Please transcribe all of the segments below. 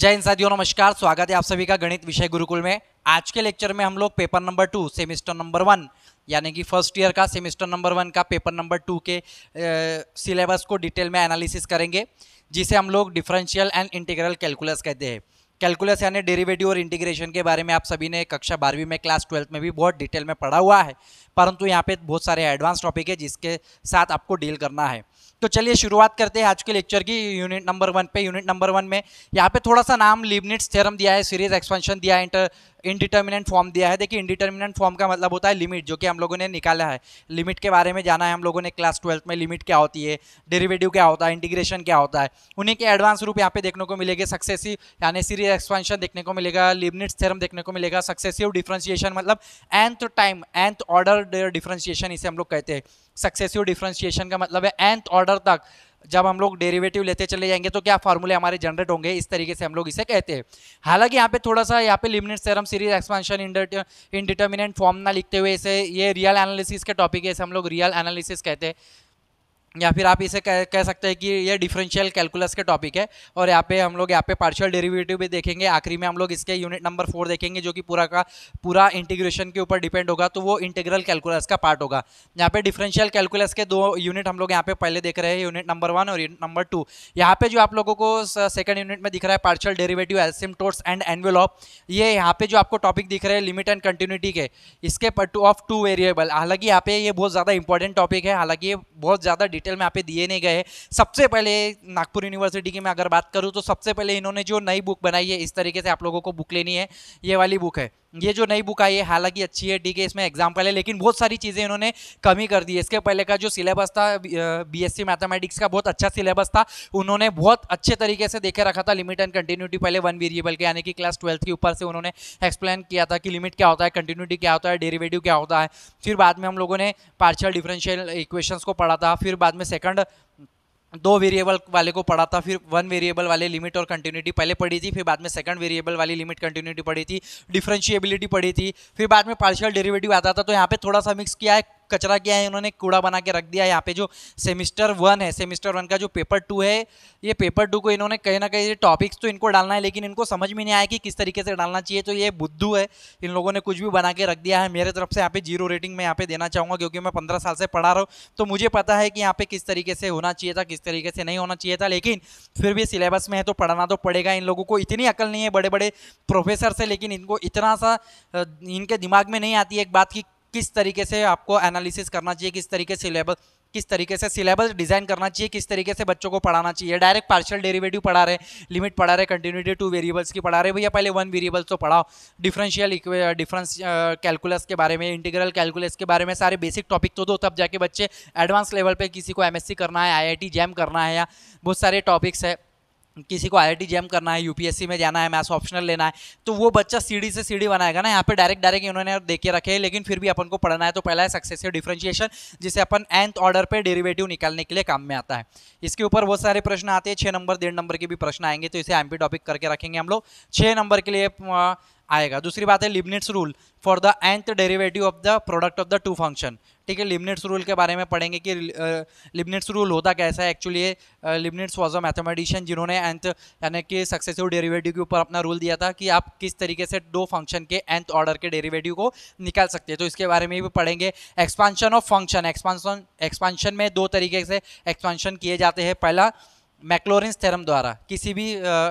जय हिंद साथियों नमस्कार स्वागत है आप सभी का गणित विषय गुरुकुल में आज के लेक्चर में हम लोग paper number two semester number one यानी कि फर्स्ट ईयर का सेमेस्टर नंबर वन का पेपर नंबर टू के सिलेबस को डिटेल में एनालिसिस करेंगे जिसे हम लोग डिफरेंशियल एंड इंटीग्रल कैलकुलस कहते हैं कैलकुलस यानी डेरिवेटिव और इंटीग्रेशन के बारे में आप सभी ने कक्षा बारहवीं में क्लास ट्वेल्थ में भी बहुत डिटेल में पढ़ा हुआ है परंतु यहाँ पे बहुत सारे एडवांस टॉपिक है जिसके साथ आपको डील करना है तो चलिए शुरुआत करते हैं आज के लेक्चर की यूनिट नंबर वन पे यूनिट नंबर वन में यहाँ पे थोड़ा सा नाम लिबनिट्स थेरम दिया है सीरीज एक्सपेंशन दिया है इंटर इनडिटर्मिनेंट फॉर्म दिया है देखिए इनडिटर्मिनेंट फॉर्म का मतलब होता है लिमिट जो कि हम लोगों ने निकाला है लिमिट के बारे में जाना है हम लोगों ने क्लास ट्वेल्थ में लिमिट क्या होती है डेरिवेटिव क्या होता है इंटीग्रेशन क्या होता है उन्हीं के एडवांस रूप यहाँ पे देखने को मिलेगा सक्सेसिव यानी सीरीज एक्सपेंशन देखने को मिलेगा लिमिट थेरम देखने को मिलेगा सक्सेसिव डिफ्रेंशिएशन मतलब nth time nth order differentiation इसे हम लोग कहते हैं सक्सेसिव डिफ्रेंशिएशन का मतलब है एंथ ऑर्डर तक जब हम लोग डेरिवेटिव लेते चले जाएंगे तो क्या फार्मूले हमारे जनरेट होंगे इस तरीके से हम लोग इसे कहते हैं हालांकि यहाँ पे थोड़ा सा यहाँ पे लिमिनेट सेरम सीरीज एक्सपेंशन इंडिटर्मिनेंट फॉर्म ना लिखते हुए इसे ये रियल एनालिसिस के टॉपिक है इसे हम लोग रियल एनालिसिस कहते हैं या फिर आप इसे कह, कह सकते हैं कि ये डिफरेंशियल कैलकुलस के टॉपिक है और यहाँ पे हम लोग यहाँ पे पार्शियल डेरिवेटिव भी देखेंगे आखिरी में हम लोग इसके यूनिट नंबर फोर देखेंगे जो कि पूरा का पूरा इंटीग्रेशन के ऊपर डिपेंड होगा तो वो इंटीग्रल कैलकुलस का पार्ट होगा यहाँ पे डिफरेंशियल कैलकुलस के दो यूनिट हम लोग यहाँ पे पहले देख रहे हैं यूनिट नंबर वन और यूनिट नंबर टू यहाँ पे जो आप लोगों को सेकंड यूनिट में दिख रहा है partial derivative asymptotes and envelope ये यहाँ पे जो आपको टॉपिक दिख रहे हैं लिमिट एंड कंटिन्यूटी के इसके ऑफ टू वेरिएबल हालांकि यहाँ पे ये बहुत ज़्यादा इंपॉर्टेंट टॉपिक है हालांकि ये बहुत ज़्यादा डिटेल में आप पे दिए नहीं गए सबसे पहले नागपुर यूनिवर्सिटी की मैं अगर बात करूँ तो सबसे पहले इन्होंने जो नई बुक बनाई है इस तरीके से आप लोगों को बुक लेनी है ये वाली बुक है ये जो नई बुक आई है हालांकि अच्छी है ठीक है इसमें एग्जाम्पल है लेकिन बहुत सारी चीज़ें इन्होंने कमी कर दी है इसके पहले का जो सिलेबस था बीएससी मैथमेटिक्स का बहुत अच्छा सिलेबस था उन्होंने बहुत अच्छे तरीके से देखे रखा था लिमिट एंड कंटिन्यूटी पहले वन वेरिएबल के यानी कि क्लास ट्वेल्थ के ऊपर से उन्होंने एक्सप्लेन किया था कि लिमिट क्या होता है कंटिन्यूटी क्या होता है डेरीवेटिव क्या होता है फिर बाद में हम लोगों ने पार्शियल डिफरेंशियल इक्वेशन को पढ़ा था फिर बाद में सेकंड दो वेरिएबल वाले को पढ़ा था फिर वन वेरिएबल वाले लिमिट और कंटिन्यूटी पहले पढ़ी थी फिर बाद में सेकंड वेरिएबल वाली लिमिट कंटिन्यूटी पढ़ी थी डिफ्रेंशिएबिलिटी पढ़ी थी फिर बाद में पार्शियल डेरिवेटिव आता था तो यहाँ पे थोड़ा सा मिक्स किया है कचरा किया है उन्होंने कूड़ा बना के रख दिया यहाँ पे जो सेमिस्टर वन है सेमिस्टर वन का जो पेपर टू है ये पेपर टू को इन्होंने कहीं ना कहीं टॉपिक्स तो इनको डालना है लेकिन इनको समझ में नहीं आया कि किस तरीके से डालना चाहिए तो ये बुद्धू है इन लोगों ने कुछ भी बना के रख दिया है मेरे तरफ से यहाँ पे जीरो रेटिंग मैं यहाँ पे देना चाहूँगा क्योंकि मैं पंद्रह साल से पढ़ा रहा हूँ तो मुझे पता है कि यहाँ पे किस तरीके से होना चाहिए था किस तरीके से नहीं होना चाहिए था लेकिन फिर भी सिलेबस में है तो पढ़ना तो पड़ेगा इन लोगों को इतनी अकल नहीं है बड़े बड़े प्रोफेसर से लेकिन इनको इतना सा इनके दिमाग में नहीं आती एक बात की किस तरीके से आपको एनालिसिस करना चाहिए किस तरीके से सिलेबस किस तरीके से सिलेबस डिजाइन करना चाहिए किस तरीके से बच्चों को पढ़ाना चाहिए डायरेक्ट पार्शियल डेरिवेटिव पढ़ा रहे लिमिट पढ़ा रहे कंटिन्यूटी टू वेरिएबल्स की पढ़ा रहे भैया पहले वन वेरिएबल्स तो पढ़ाओ डिफरेंशियल डिफरेंस कैलकुलस के बारे में इंटीग्रल कैलकुलस के बारे में सारे बेसिक टॉपिक तो दो तब जाके बच्चे एडवांस लेवल पर किसी को एम करना है आई जैम करना है या बहुत सारे टॉपिक्स है किसी को आई जैम करना है यूपीएससी में जाना है मैथ्स ऑप्शनल लेना है तो वो बच्चा सीढ़ी से सीढ़ी बनाएगा ना यहाँ पे डायरेक्ट डायरेक्ट इन्होंने देखे रखे हैं लेकिन फिर भी अपन को पढ़ना है तो पहला है सक्सेसिव डिफ्रेंशिएशन जिसे अपन एंथ ऑर्डर पे डेरिवेटिव निकालने के लिए काम में आता है इसके ऊपर बहुत सारे प्रश्न आते हैं छः नंबर डेढ़ नंबर के भी प्रश्न आएंगे तो इसे एम टॉपिक करके रखेंगे हम लोग छः नंबर के लिए आएगा दूसरी बात है Leibniz rule for the nth derivative of the product of the two function ठीक है लिबनिट्स रूल के बारे में पढ़ेंगे कि लिबनिट्स रूल होता कैसा है एक्चुअली ये वॉज अ मैथमेटिशियन जिन्होंने एंथ यानी कि सक्सेसिव डेरिवेटिव के ऊपर अपना रूल दिया था कि आप किस तरीके से दो फंक्शन के एंथ ऑर्डर के डेरिवेटिव को निकाल सकते हैं तो इसके बारे में भी पढ़ेंगे expansion of function expansion expansion में दो तरीके से एक्सपांशन किए जाते हैं पहला मैक्लोरिन्स थ्योरम द्वारा किसी भी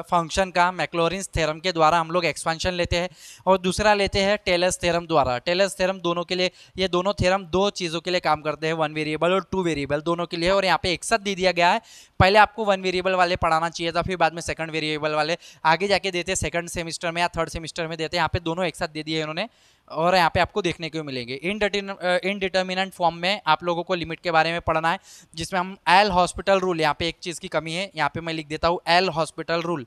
फंक्शन का मैक्लोरिंस थ्योरम के द्वारा हम लोग एक्सपेंशन लेते हैं और दूसरा लेते हैं टेलर्स थ्योरम द्वारा टेलर्स थ्योरम दोनों के लिए ये दोनों थ्योरम दो चीज़ों के लिए काम करते हैं वन वेरिएबल और टू वेरिएबल दोनों के लिए और यहाँ पे एक साथ दे दिया गया है पहले आपको वन वेरिएबल वाले पढ़ाना चाहिए था फिर बाद में सेकंड वेरिएबल वाले आगे जाके देते सेकंड सेमेस्टर में या थर्ड सेमेस्टर में देते यहाँ पे दोनों एक साथ दे दिए इन्होंने और यहाँ पे आपको देखने को मिलेंगे इनडिटर्मिनेंट फॉर्म uh, में आप लोगों को लिमिट के बारे में पढ़ना है जिसमें हम एल हॉस्पिटल रूल यहाँ पे एक चीज़ की कमी है यहाँ पे मैं लिख देता हूँ L'Hospital rule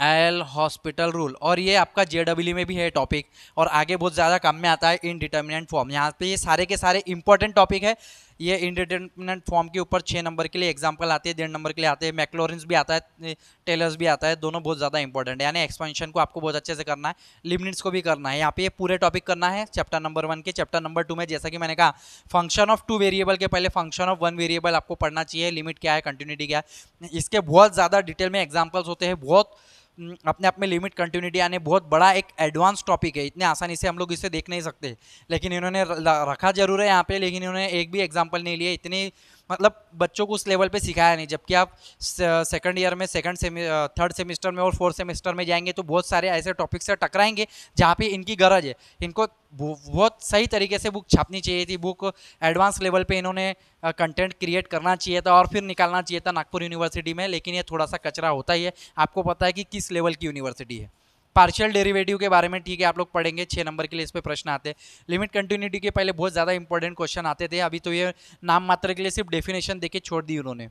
L'Hospital rule और ये आपका जे में भी है टॉपिक और आगे बहुत ज़्यादा काम में आता है इनडिटर्मिनेंट फॉर्म यहाँ पे ये सारे के सारे इंपॉर्टेंट टॉपिक है ये इंडिटर्मिनेंट फॉर्म के ऊपर छः नंबर के लिए एग्जाम्पल आते हैं डेढ़ नंबर के लिए आते हैं मैकलोरेंस भी आता है टेलर्स भी आता है दोनों बहुत ज़्यादा इंपॉर्टेंट है यानी एक्सपेंशन को आपको बहुत अच्छे से करना है लिमिट्स को भी करना है यहाँ पे ये पूरे टॉपिक करना है चैप्टर नंबर वन के चैप्टर नंबर टू में जैसा कि मैंने कहा फंक्शन ऑफ टू वेरिएबल के पहले फंक्शन ऑफ वन वेरिएबल आपको पढ़ना चाहिए लिमिट क्या है कंटिन्यूटी क्या है इसके बहुत ज़्यादा डिटेल में एग्जाम्पल्स होते हैं बहुत हम्म, अपने आप में लिमिट कंटिन्यूटी यानी बहुत बड़ा एक एडवांस टॉपिक है इतने आसानी से हम लोग इसे देख नहीं सकते लेकिन इन्होंने रखा जरूर है यहाँ पे लेकिन इन्होंने एक भी एग्जाम्पल नहीं लिया इतनी मतलब बच्चों को उस लेवल पे सिखाया नहीं जबकि आप सेकंड ईयर में सेकंड सेमि थर्ड सेमेस्टर में और फोर्थ सेमेस्टर में जाएंगे तो बहुत सारे ऐसे टॉपिक से टकराएंगे जहाँ पे इनकी गरज है इनको बहुत सही तरीके से बुक छापनी चाहिए थी बुक एडवांस लेवल पे इन्होंने कंटेंट क्रिएट करना चाहिए था और फिर निकालना चाहिए था नागपुर यूनिवर्सिटी में लेकिन ये थोड़ा सा कचरा होता ही है आपको पता है कि किस लेवल की यूनिवर्सिटी है पार्शियल डेरिवेटिव के बारे में ठीक है आप लोग पढ़ेंगे छः नंबर के लिए इस पर प्रश्न आते हैं लिमिट कंटिन्यूटी के पहले बहुत ज़्यादा इंपॉर्टेंट क्वेश्चन आते थे अभी तो ये नाम मात्र के लिए सिर्फ डेफिनेशन देके छोड़ दी उन्होंने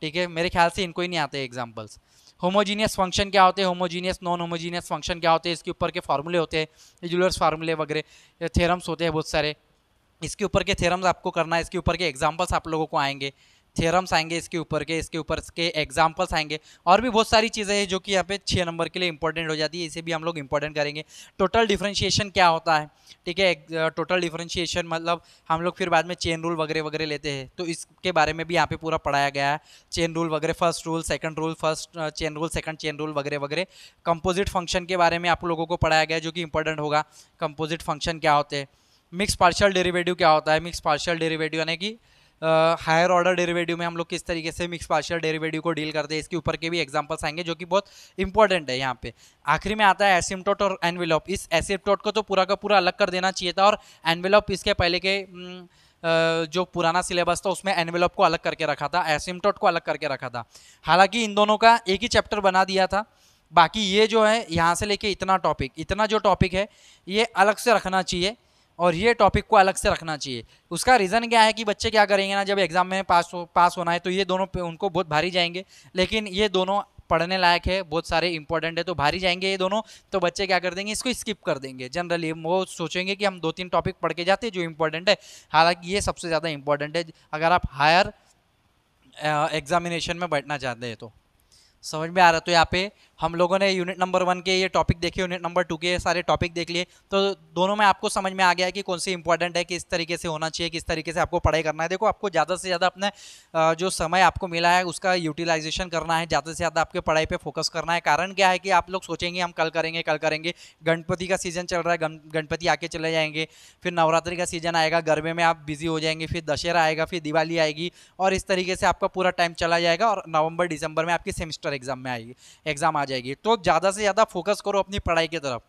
ठीक है मेरे ख्याल से इनको ही नहीं आते एग्जाम्पल्स होमोजीनियस फंक्शन क्या होते हैं होमोजीनियस नॉन होमोजीनियस फंक्शन क्या होते हैं इसके ऊपर के फार्मूले होते हैं एजुलर्स फार्मूले वगैरह थेरम्स होते हैं बहुत सारे इसके ऊपर के थेरम्स आपको करना है इसके ऊपर के एग्जाम्पल्स आप लोगों को आएंगे थेरम्स आएंगे इसके ऊपर के इसके ऊपर के एग्जाम्पल्स आएंगे और भी बहुत सारी चीज़ें हैं जो कि यहाँ पे छः नंबर के लिए इंपॉर्टेंट हो जाती है इसे भी हम लोग इंपॉर्टेंट करेंगे टोटल डिफ्रेंशिएशन क्या होता है ठीक है टोटल डिफ्रेंशिएशन मतलब हम लोग फिर बाद में चेन रूल वगैरह वगैरह लेते हैं तो इसके बारे में भी यहाँ पे पूरा पढ़ाया गया है चेन रूल वगैरह first rule second rule first chain rule second chain rule वगैरह वगैरह कंपोजिट फंक्शन के बारे में आप लोगों को पढ़ाया गया जो कि इंपॉर्टेंट होगा कंपोजिट फंक्शन क्या होते हैं मिक्स पार्शल डेरिवेटिव क्या होता है मिक्स पार्शल डेरिवेटिव यानी कि हायर ऑर्डर डेरिवेटिव में हम लोग किस तरीके से मिक्स पार्शियल डेरिवेटिव को डील करते हैं इसके ऊपर के भी एग्जाम्पल्स आएंगे जो कि बहुत इंपॉर्टेंट है यहाँ पे आखिरी में आता है एसिम्टोट और एनविलॉप इस टॉट को तो पूरा का पूरा अलग कर देना चाहिए था और एनविलॉप इसके पहले के जो पुराना सिलेबस था उसमें एनविलॉप को अलग करके रखा था टॉट को अलग करके रखा था हालांकि इन दोनों का एक ही चैप्टर बना दिया था बाकी ये जो है यहाँ से लेके इतना टॉपिक इतना जो टॉपिक है ये अलग से रखना चाहिए और ये टॉपिक को अलग से रखना चाहिए उसका रीज़न क्या है कि बच्चे क्या करेंगे ना जब एग्ज़ाम में पास हो पास होना है तो ये दोनों पे उनको बहुत भारी जाएंगे लेकिन ये दोनों पढ़ने लायक है बहुत सारे इंपॉर्टेंट है तो भारी जाएंगे ये दोनों तो बच्चे क्या कर देंगे इसको स्किप कर देंगे जनरली वो सोचेंगे कि हम दो तीन टॉपिक पढ़ के जाते हैं जो इंपॉर्टेंट है हालांकि ये सबसे ज़्यादा इंपॉर्टेंट है अगर आप हायर एग्जामिनेशन में बैठना चाहते हैं तो समझ में आ रहा तो यहाँ पे हम लोगों ने यूनिट नंबर वन के ये टॉपिक देखे यूनिट नंबर टू के सारे टॉपिक देख लिए तो दोनों में आपको समझ में आ गया कि कौन सी इंपॉर्टेंट है किस तरीके से होना चाहिए किस तरीके से आपको पढ़ाई करना है देखो आपको ज़्यादा से ज़्यादा अपने जो समय आपको मिला है उसका यूटिलाइजेशन करना है ज़्यादा से ज़्यादा आपके पढ़ाई पर फोकस करना है कारण क्या है कि आप लोग सोचेंगे हम कल करेंगे कल करेंगे गणपति का सीज़न चल रहा है गणपति आके चले जाएंगे फिर नवरात्रि का सीज़न आएगा गर्मी में आप बिज़ी हो जाएंगे फिर दशहरा आएगा फिर दिवाली आएगी और इस तरीके से आपका पूरा टाइम चला जाएगा और नवंबर दिसंबर में आपकी सेमिस्टर सेमेस्टर एग्ज़ाम में आएगी एग्ज़ाम आ जाएगी तो ज़्यादा से ज़्यादा फोकस करो अपनी पढ़ाई की तरफ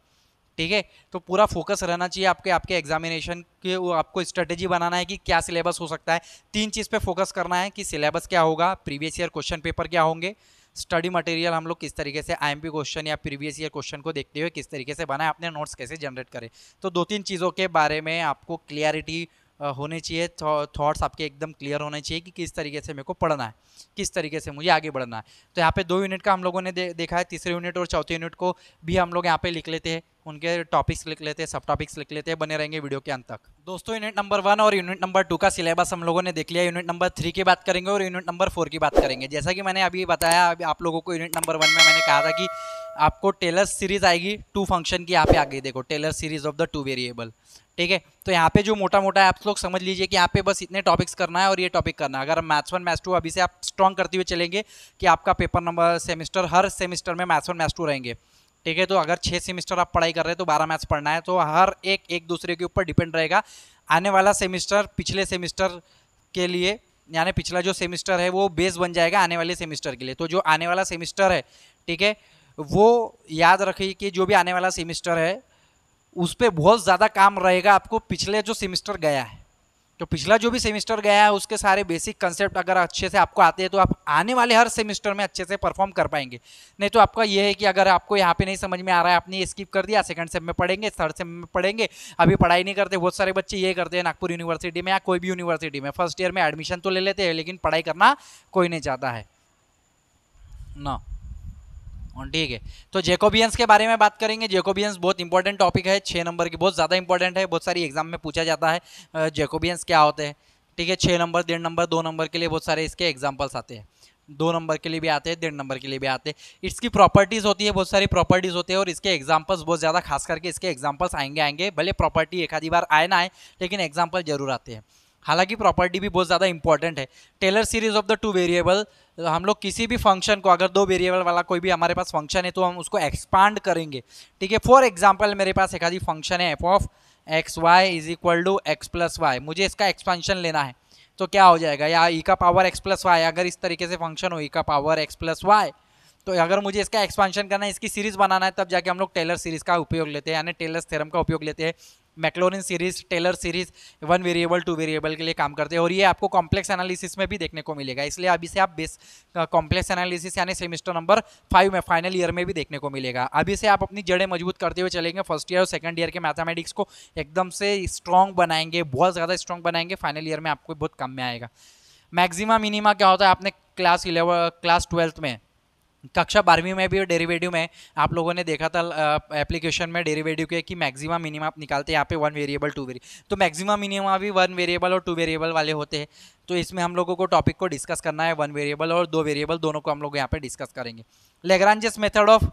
ठीक है तो पूरा फोकस रहना चाहिए आपके आपके एग्जामिनेशन के वो आपको स्ट्रेटेजी बनाना है कि क्या सिलेबस हो सकता है तीन चीज़ पे फोकस करना है कि सिलेबस क्या होगा प्रीवियस ईयर क्वेश्चन पेपर क्या होंगे स्टडी मटेरियल हम लोग किस तरीके से आईएमपी क्वेश्चन या प्रीवियस ईयर क्वेश्चन को देखते हुए किस तरीके से बनाए अपने नोट्स कैसे जनरेट करें तो दो तीन चीज़ों के बारे में आपको क्लियरिटी होने चाहिए थॉट्स आपके एकदम क्लियर होने चाहिए कि किस तरीके से मेरे को पढ़ना है किस तरीके से मुझे आगे बढ़ना है तो यहाँ पे दो यूनिट का हम लोगों ने दे, देखा है तीसरे यूनिट और चौथे यूनिट को भी हम लोग यहाँ पे लिख लेते हैं उनके टॉपिक्स लिख लेते हैं सब टॉपिक्स लिख लेते हैं बने रहेंगे वीडियो के अंत तक दोस्तों यूनिट नंबर वन और यूनिट नंबर टू का सिलेबस हम लोगों ने देख लिया यूनिट नंबर थ्री की बात करेंगे और यूनिट नंबर फोर की बात करेंगे जैसा कि मैंने अभी बताया अभी आप लोगों को यूनिट नंबर वन में मैंने कहा था कि आपको टेलर सीरीज आएगी टू फंक्शन की यहाँ पे आ गई देखो Taylor series of the two variable ठीक है तो यहाँ पे जो मोटा मोटा है आप लोग समझ लीजिए कि यहाँ पे बस इतने टॉपिक्स करना है और ये टॉपिक करना है अगर मैथ्स वन मैथ्स टू अभी से आप स्ट्रॉन्ग करते हुए चलेंगे कि आपका पेपर नंबर सेमेस्टर हर सेमेस्टर में मैथ्स वन मैथ्स टू रहेंगे ठीक है तो अगर छः सेमेस्टर आप पढ़ाई कर रहे हैं तो बारह मैथ्स पढ़ना है तो हर एक एक दूसरे के ऊपर डिपेंड रहेगा आने वाला सेमिस्टर पिछले सेमिस्टर के लिए यानी पिछला जो सेमिस्टर है वो बेस बन जाएगा आने वाले सेमिस्टर के लिए तो जो आने वाला सेमिस्टर है ठीक है वो याद रखिए कि जो भी आने वाला सेमिस्टर है उस पर बहुत ज़्यादा काम रहेगा आपको पिछले जो सेमिस्टर गया है तो पिछला जो भी सेमिस्टर गया है उसके सारे बेसिक कंसेप्ट अगर अच्छे से आपको आते हैं तो आप आने वाले हर सेमिस्टर में अच्छे से परफॉर्म कर पाएंगे नहीं तो आपका यह है कि अगर आपको यहाँ पे नहीं समझ में आ रहा है आपने स्किप कर दिया सेकंड सेम में पढ़ेंगे थर्ड सेम में पढ़ेंगे अभी पढ़ाई नहीं करते बहुत सारे बच्चे ये करते हैं नागपुर यूनिवर्सिटी में या कोई भी यूनिवर्सिटी में फर्स्ट ईयर में एडमिशन तो ले लेते हैं लेकिन पढ़ाई करना कोई नहीं चाहता है ना हाँ, ठीक है तो जेकोबियंस के बारे में बात करेंगे जेकोबियंस बहुत इंपॉर्टेंट टॉपिक है छः नंबर की बहुत ज़्यादा इंपॉर्टेंट है बहुत सारी एग्जाम में पूछा जाता है जेकोबियंस क्या होते हैं ठीक है छः नंबर डेढ़ नंबर दो नंबर के लिए बहुत सारे इसके एग्जाम्पल्स आते हैं दो नंबर के लिए भी आते हैं डेढ़ नंबर के लिए भी आते हैं इसकी प्रॉपर्टीज़ होती है बहुत सारी प्रॉपर्टीज़ होती है और इसके एग्जाम्पल्स बहुत ज़्यादा खास करके इसके एग्जाम्पल्स आएंगे आएंगे भले प्रॉपर्टी एक आधी बार आए ना आए लेकिन एग्जाम्पल जरूर आते हैं हालांकि प्रॉपर्टी भी बहुत ज़्यादा इंपॉर्टेंट है Taylor series of the two variable हम लोग किसी भी फंक्शन को अगर दो वेरिएबल वाला कोई भी हमारे पास फंक्शन है तो हम उसको एक्सपांड करेंगे ठीक है फॉर एग्जाम्पल मेरे पास एक आधी फंक्शन है f of x y is equal to x plus y मुझे इसका एक्सपेंशन लेना है तो क्या हो जाएगा या ई e का पावर एक्स प्लस वाई अगर इस तरीके से फंक्शन हो ई e का पावर एक्स प्लस वाई तो अगर मुझे इसका एक्सपेंशन करना है इसकी सीरीज बनाना है तब जाके हम लोग टेलर सीरीज का उपयोग लेते हैं यानी टेलर थेरम का उपयोग लेते हैं Maclaurin series Taylor series one variable two variable के लिए काम करते हैं और ये आपको कॉम्प्लेक्स एनालिसिस में भी देखने को मिलेगा इसलिए अभी से आप बेस कॉम्प्लेक्स एनालिसिस यानी सेमिस्टर नंबर फाइव में फाइनल ईयर में भी देखने को मिलेगा अभी से आप अपनी जड़ें मजबूत करते हुए चलेंगे फर्स्ट ईयर और सेकेंड ईयर के मैथमेटिक्स को एकदम से स्ट्रॉन्ग बनाएंगे बहुत ज़्यादा स्ट्रॉन्ग बनाएंगे फाइनल ईयर में आपको बहुत कम में आएगा मैक्सिमा मिनिमा क्या होता है आपने क्लास इलेवन क्लास ट्वेल्थ में कक्षा बारहवीं में भी डेरिवेटिव में आप लोगों ने देखा था एप्लीकेशन में डेरिवेटिव के कि मैक्सिमम मिनिमम आप निकालते हैं यहाँ पे वन वेरिएबल टू वेरिएबल तो मैक्सिमम मिनिमा भी वन वेरिएबल और टू वेरिएबल वाले होते हैं तो इसमें हम लोगों को टॉपिक को डिस्कस करना है वन वेरिएबल और दो वेरिएबल दोनों को हम लोग यहाँ पर डिस्कस करेंगे Lagrange's method of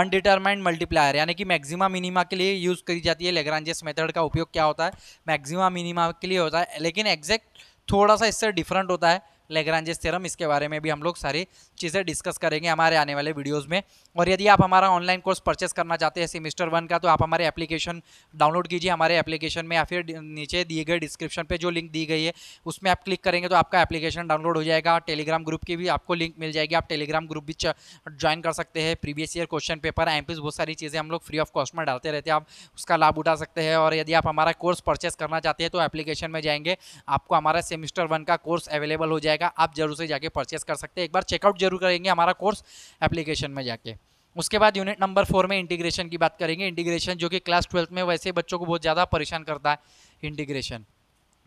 undetermined multiplier यानी कि मैक्सिमा मिनिमा के लिए यूज़ करी जाती है लेगरानजेस मेथड का उपयोग क्या होता है मैक्सिमा मिनिमा के लिए होता है लेकिन एग्जैक्ट थोड़ा सा इससे डिफरेंट होता है लेग्रांजेस थ्योरम इसके बारे में भी हम लोग सारी चीज़ें डिस्कस करेंगे हमारे आने वाले वीडियोज़ में और यदि आप हमारा ऑनलाइन कोर्स परचेस करना चाहते हैं सेमिस्टर वन का तो आप हमारे एप्लीकेशन डाउनलोड कीजिए हमारे एप्लीकेशन में या फिर नीचे दिए गए डिस्क्रिप्शन पर जो लिंक दी गई है उसमें आप क्लिक करेंगे तो आपका एप्लीकेशन डाउनलोड हो जाएगा टेलीग्राम ग्रुप की भी आपको लिंक मिल जाएगी आप टेलीग्राम ग्रुप भी ज्वाइन कर सकते हैं प्रीवियस ईयर क्वेश्चन पेपर एम बहुत सारी चीज़ें हम लोग फ्री ऑफ कॉस्ट में डालते रहते हैं आप उसका लाभ उठा सकते हैं और यदि आप हमारा कोर्स परचेस करना चाहते हैं तो एप्लीकेशन में जाएंगे आपको हमारा सेमिस्टर वन का कोर्स अवेलेबल हो जाएगा जाएगा आप जरूर से जाके परचेस कर सकते हैं एक बार चेकआउट जरूर करेंगे हमारा कोर्स एप्लीकेशन में जाके उसके बाद यूनिट नंबर फोर में इंटीग्रेशन की बात करेंगे इंटीग्रेशन जो कि क्लास ट्वेल्थ में वैसे बच्चों को बहुत ज़्यादा परेशान करता है इंटीग्रेशन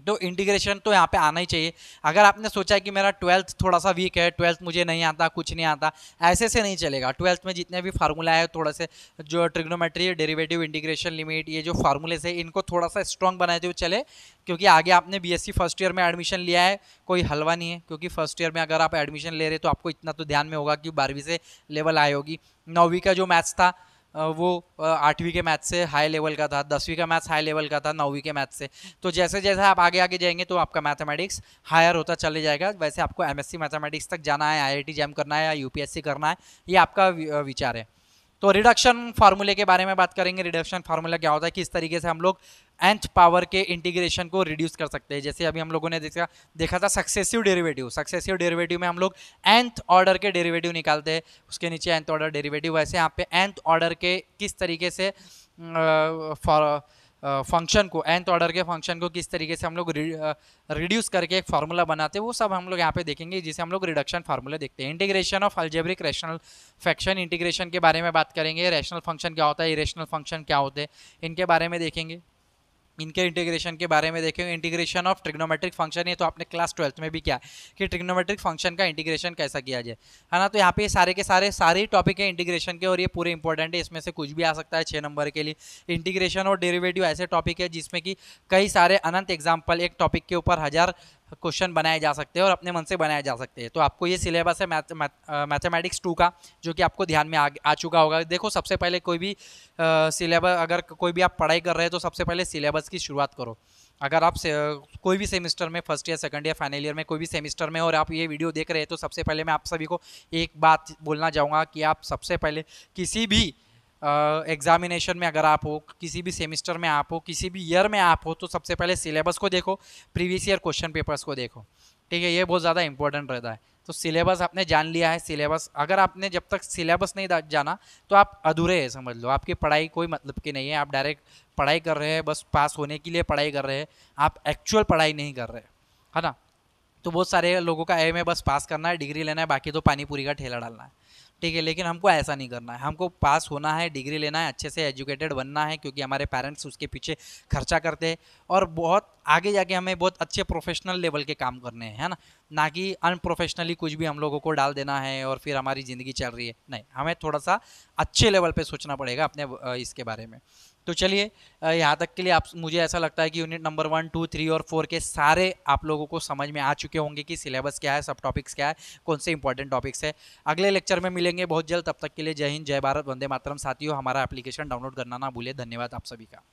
तो इंटीग्रेशन तो यहाँ पे आना ही चाहिए अगर आपने सोचा है कि मेरा ट्वेल्थ थोड़ा सा वीक है ट्वेल्थ मुझे नहीं आता कुछ नहीं आता ऐसे से नहीं चलेगा ट्वेल्थ में जितने भी फार्मूला है थोड़ा से जो ट्रिग्नोमेट्री डेरिवेटिव इंटीग्रेशन लिमिट ये जो फार्मूले से इनको थोड़ा सा स्ट्रॉन्ग बनाते हुए तो चले क्योंकि आगे आपने बी फर्स्ट ईयर में एडमिशन लिया है कोई हलवा नहीं है क्योंकि फर्स्ट ईयर में अगर आप एडमिशन ले रहे तो आपको इतना तो ध्यान में होगा कि बारहवीं से लेवल आए होगी नौवीं का जो मैथ्स था वो आठवीं के मैथ से हाई लेवल का था दसवीं का मैथ्स हाई लेवल का था नौवीं के मैथ से तो जैसे जैसे आप आगे आगे जाएंगे तो आपका मैथमेटिक्स हायर होता चले जाएगा वैसे आपको एमएससी मैथमेटिक्स तक जाना है आईआईटी जैम करना है या यूपीएससी करना है ये आपका विचार है तो रिडक्शन फार्मूले के बारे में बात करेंगे रिडक्शन फार्मूला क्या होता है किस तरीके से हम लोग एंथ पावर के इंटीग्रेशन को रिड्यूस कर सकते हैं जैसे अभी हम लोगों ने देखा देखा था सक्सेसिव डेरिवेटिव सक्सेसिव डेरिवेटिव में हम लोग एंथ ऑर्डर के डेरिवेटिव निकालते हैं उसके नीचे एंथ ऑर्डर डेरिवेटिव वैसे यहाँ पे एंथ ऑर्डर के किस तरीके से फंक्शन को एंथ ऑर्डर के फंक्शन को किस तरीके से हम लोग रिड्यूस करके एक फार्मूला बनाते हैं वो सब हम लोग यहाँ पे देखेंगे जिसे हम लोग रिडक्शन फार्मूला देखते हैं integration of algebraic rational fraction integration के बारे में बात करेंगे रेशनल फंक्शन क्या होता है इरेशनल फंक्शन क्या होते हैं इनके बारे में देखेंगे इनके इंटीग्रेशन के बारे में देखेंगे इंटीग्रेशन ऑफ ट्रिग्नोमेट्रिक फंक्शन ये तो आपने क्लास ट्वेल्थ में भी किया कि ट्रिग्नोमेट्रिक फंक्शन का इंटीग्रेशन कैसा किया जाए है ना तो यहाँ पे सारे के सारे सारे टॉपिक है इंटीग्रेशन के और ये पूरे इंपॉर्टेंट है इसमें से कुछ भी आ सकता है छः नंबर के लिए इंटीग्रेशन और डेरीवेटिव ऐसे टॉपिक है जिसमें कि कई सारे अनंत एग्जाम्पल एक टॉपिक के ऊपर हज़ार क्वेश्चन बनाए जा सकते हैं और अपने मन से बनाए जा सकते हैं तो आपको ये सिलेबस है मैथमेटिक्स टू का जो कि आपको ध्यान में आ, आ चुका होगा देखो सबसे पहले कोई भी सिलेबस अगर कोई भी आप पढ़ाई कर रहे हैं तो सबसे पहले सिलेबस की शुरुआत करो अगर आप से, कोई भी सेमेस्टर में first year second year final year में कोई भी सेमेस्टर में और आप ये वीडियो देख रहे हैं तो सबसे पहले मैं आप सभी को एक बात बोलना चाहूँगा कि आप सबसे पहले किसी भी एग्जामिनेशन में अगर आप हो किसी भी सेमिस्टर में आप हो किसी भी ईयर में आप हो तो सबसे पहले सिलेबस को देखो प्रीवियस ईयर क्वेश्चन पेपर्स को देखो ठीक है ये बहुत ज़्यादा इंपॉर्टेंट रहता है तो सिलेबस आपने जान लिया है सिलेबस अगर आपने जब तक सिलेबस नहीं जाना तो आप अधूरे हैं समझ लो आपकी पढ़ाई कोई मतलब की नहीं है आप डायरेक्ट पढ़ाई कर रहे हैं बस पास होने के लिए पढ़ाई कर रहे हैं आप एक्चुअल पढ़ाई नहीं कर रहे है ना तो बहुत सारे लोगों का एम है बस पास करना है डिग्री लेना है बाकी तो पानीपुरी का ठेला डालना है ठीक है लेकिन हमको ऐसा नहीं करना है हमको पास होना है डिग्री लेना है अच्छे से एजुकेटेड बनना है क्योंकि हमारे पेरेंट्स उसके पीछे खर्चा करते हैं और बहुत आगे जाके हमें बहुत अच्छे प्रोफेशनल लेवल के काम करने हैं है ना ना कि अनप्रोफेशनली कुछ भी हम लोगों को डाल देना है और फिर हमारी ज़िंदगी चल रही है नहीं हमें थोड़ा सा अच्छे लेवल पर सोचना पड़ेगा अपने इसके बारे में तो चलिए यहाँ तक के लिए आप मुझे ऐसा लगता है कि unit number one two three और फोर के सारे आप लोगों को समझ में आ चुके होंगे कि सिलेबस क्या है सब टॉपिक्स क्या है कौन से इंपॉर्टेंट टॉपिक्स है अगले लेक्चर में मिलेंगे बहुत जल्द तब तक के लिए जय हिंद जय भारत वंदे मातरम साथियों हमारा एप्लीकेशन डाउनलोड करना ना भूलें धन्यवाद आप सभी का